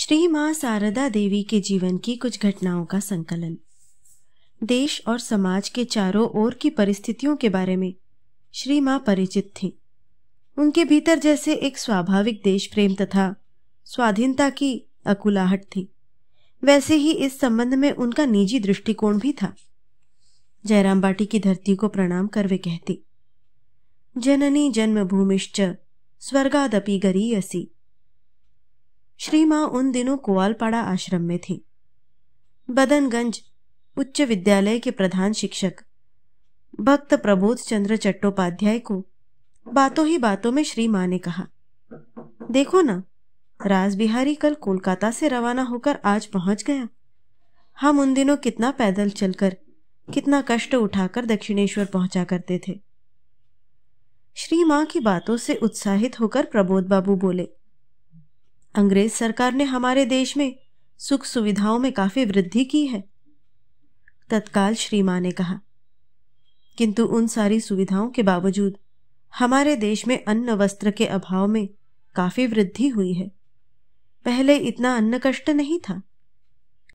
श्री मां शारदा देवी के जीवन की कुछ घटनाओं का संकलन देश और समाज के चारों ओर की परिस्थितियों के बारे में श्री मां परिचित थी उनके भीतर जैसे एक स्वाभाविक देश प्रेम तथा स्वाधीनता की अकुलाहट थी वैसे ही इस संबंध में उनका निजी दृष्टिकोण भी था जयराम बाटी की धरती को प्रणाम कर वे कहती जननी जन्मभूमिश्च स्वर्गादपि गरीयसी श्री माँ उन दिनों कोआलपाड़ा आश्रम में थी बदनगंज उच्च विद्यालय के प्रधान शिक्षक भक्त प्रबोध चंद्र चट्टोपाध्याय को बातों ही बातों में श्री माँ ने कहा देखो ना राज बिहारी कल कोलकाता से रवाना होकर आज पहुंच गया हम उन दिनों कितना पैदल चलकर कितना कष्ट उठाकर दक्षिणेश्वर पहुंचा करते थे श्री माँ की बातों से उत्साहित होकर प्रबोध बाबू बोले अंग्रेज सरकार ने हमारे देश में सुख सुविधाओं में काफी वृद्धि की है तत्काल श्री मां ने कहा किंतु उन सारी सुविधाओं के बावजूद हमारे देश में अन्न वस्त्र के अभाव में काफी वृद्धि हुई है पहले इतना अन्न कष्ट नहीं था